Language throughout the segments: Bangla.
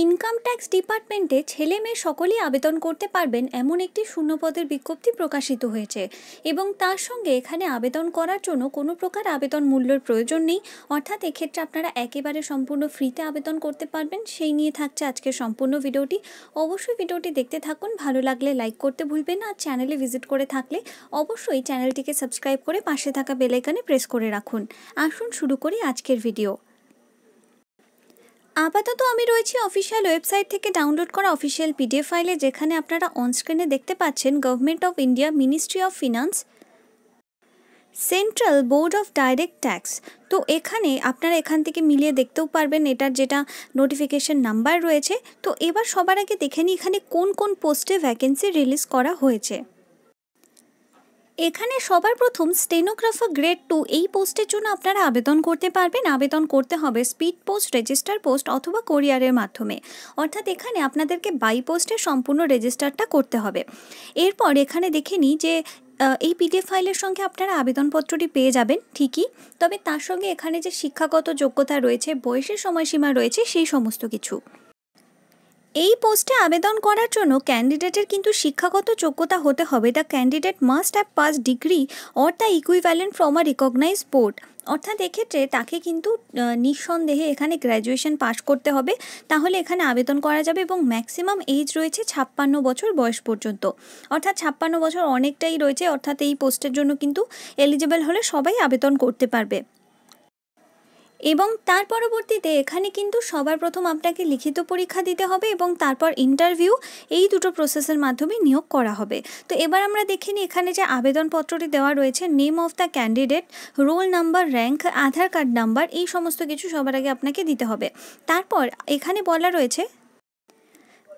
ইনকাম ট্যাক্স ডিপার্টমেন্টে ছেলে মেয়ে সকলেই আবেদন করতে পারবেন এমন একটি শূন্যপদের বিজ্ঞপ্তি প্রকাশিত হয়েছে এবং তার সঙ্গে এখানে আবেদন করার জন্য কোনো প্রকার আবেদন মূল্যের প্রয়োজন নেই অর্থাৎ এক্ষেত্রে আপনারা একেবারে সম্পূর্ণ ফ্রিতে আবেদন করতে পারবেন সেই নিয়ে থাকছে আজকের সম্পূর্ণ ভিডিওটি অবশ্যই ভিডিওটি দেখতে থাকুন ভালো লাগলে লাইক করতে ভুলবেন না আর চ্যানেলে ভিজিট করে থাকলে অবশ্যই চ্যানেলটিকে সাবস্ক্রাইব করে পাশে থাকা বেলাইকানে প্রেস করে রাখুন আসুন শুরু করি আজকের ভিডিও আপাতত আমি রয়েছি অফিসিয়াল ওয়েবসাইট থেকে ডাউনলোড করা অফিসিয়াল পিডিএফ ফাইলে যেখানে আপনারা অনস্ক্রিনে দেখতে পাচ্ছেন government of India ministry of finance central board of direct tax তো এখানে আপনারা এখান থেকে মিলিয়ে দেখতেও পারবেন এটার যেটা নোটিফিকেশন নাম্বার রয়েছে তো এবার সবার আগে দেখে নিই এখানে কোন কোন পোস্টে ভ্যাকেন্সি রিলিজ করা হয়েছে এখানে সবার প্রথম স্টেনোগ্রাফার গ্রেড টু এই পোস্টের জন্য আপনারা আবেদন করতে পারবেন আবেদন করতে হবে স্পিড পোস্ট রেজিস্টার পোস্ট অথবা কোরিয়ারের মাধ্যমে অর্থাৎ এখানে আপনাদেরকে বাই পোস্টের সম্পূর্ণ রেজিস্টারটা করতে হবে এরপর এখানে দেখে নিই যে এই পিডিএফ ফাইলের সঙ্গে আপনারা আবেদনপত্রটি পেয়ে যাবেন ঠিকই তবে তার সঙ্গে এখানে যে শিক্ষাগত যোগ্যতা রয়েছে বয়সের সময়সীমা রয়েছে সেই সমস্ত কিছু এই পোস্টে আবেদন করার জন্য ক্যান্ডিডেটের কিন্তু শিক্ষাগত যোগ্যতা হতে হবে the candidate must have pass degree or the equivalent from a recognise board অর্থাৎ এক্ষেত্রে তাকে কিন্তু নিঃসন্দেহে এখানে গ্র্যাজুয়েশন পাশ করতে হবে তাহলে এখানে আবেদন করা যাবে এবং ম্যাক্সিমাম এজ রয়েছে ছাপ্পান্ন বছর বয়স পর্যন্ত অর্থাৎ ছাপ্পান্ন বছর অনেকটাই রয়েছে অর্থাৎ এই পোস্টের জন্য কিন্তু এলিজিবেল হলে সবাই আবেদন করতে পারবে এবং তার পরবর্তীতে এখানে কিন্তু সবার প্রথম আপনাকে লিখিত পরীক্ষা দিতে হবে এবং তারপর ইন্টারভিউ এই দুটো প্রসেসের মাধ্যমে নিয়োগ করা হবে তো এবার আমরা দেখে নিই এখানে যে আবেদনপত্রটি দেওয়া রয়েছে name of the candidate roll number rank Aadhaar card number এই সমস্ত কিছু সবার আগে আপনাকে দিতে হবে তারপর এখানে বলা রয়েছে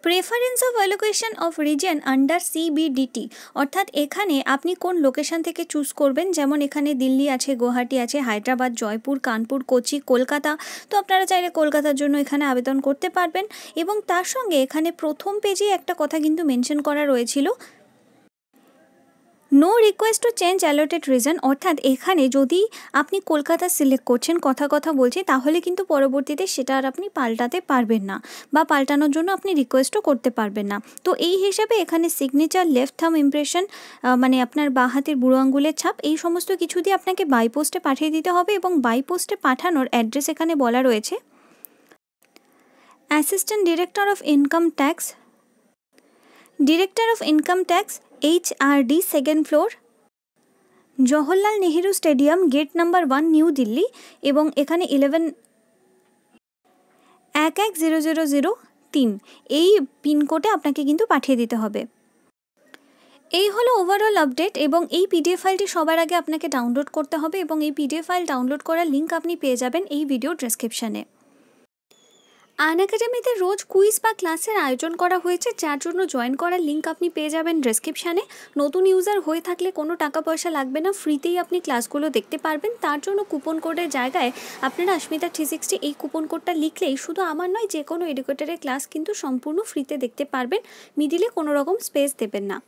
preference of allocation of reason under CBDT অর্থাৎ এখানে আপনি কোন লোকেশন থেকে চুজ করবেন যেমন এখানে দিল্লি আছে গুয়াহাটি আছে হায়দ্রাবাদ জয়পুর কানপুর কোচি কলকাতা তো আপনারা চাইলে কলকাতার জন্য এখানে আবেদন করতে পারবেন এবং তার সঙ্গে এখানে প্রথম পেজে একটা কথা কিন্তু মেনশন করা রয়েছিল no request to change allotted reason অর্থাৎ এখানে যদি আপনি কলকাতা সিলেক্ট করছেন কথা কথা বলছে তাহলে কিন্তু পরবর্তীতে সেটা আর আপনি পাল্টাতে পারবেন না বা পাল্টানোর জন্য আপনি রিকোয়েস্টও করতে পারবেন না তো এই হিসাবে এখানে সিগনেচার লেফট থাম ইমপ্রেশন মানে আপনার বা হাতের বুড়ো আঙ্গুলের ছাপ এই সমস্ত কিছু দিয়ে আপনাকে বাইপোস্টে পাঠিয়ে দিতে হবে এবং বাইপোস্টে পাঠানোর অ্যাড্রেস এখানে বলা রয়েছে assistant director of income tax director of income tax HRD second floor Jawaharlal Nehru stadium gate number one new Delhi এবং এখানে ইলেভেন এক এক জিরো জিরো জিরো তিন এই পিনকোডে আপনাকে কিন্তু পাঠিয়ে দিতে হবে এই হলো ওভারঅল আপডেট এবং এই পিডিএফ ফাইলটি সবার আগে আপনাকে ডাউনলোড করতে হবে এবং এই পিডিএফ ফাইল ডাউনলোড করার লিঙ্ক আপনি পেয়ে যাবেন এই ভিডিও ডেসক্রিপশানে আন একাডেমিতে রোজ কুইজ বা ক্লাসের আয়োজন করা হয়েছে যার জন্য জয়েন করার লিঙ্ক আপনি পেয়ে যাবেন ডিসক্রিপশানে নতুন ইউজার হয়ে থাকলে কোনো টাকা পয়সা লাগবে না ফ্রিতেই আপনি ক্লাসগুলো দেখতে পারবেন তার জন্য কুপন কোডের জায়গায় আপনারা অস্মিতা থ্রি সিক্সটি এই কুপন কোডটা লিখলেই শুধু আমার নয় যে কোনো এডুকেটারের ক্লাস কিন্তু সম্পূর্ণ ফ্রিতে দেখতে পারবেন মিডিলে কোনো রকম স্পেস দেবেন না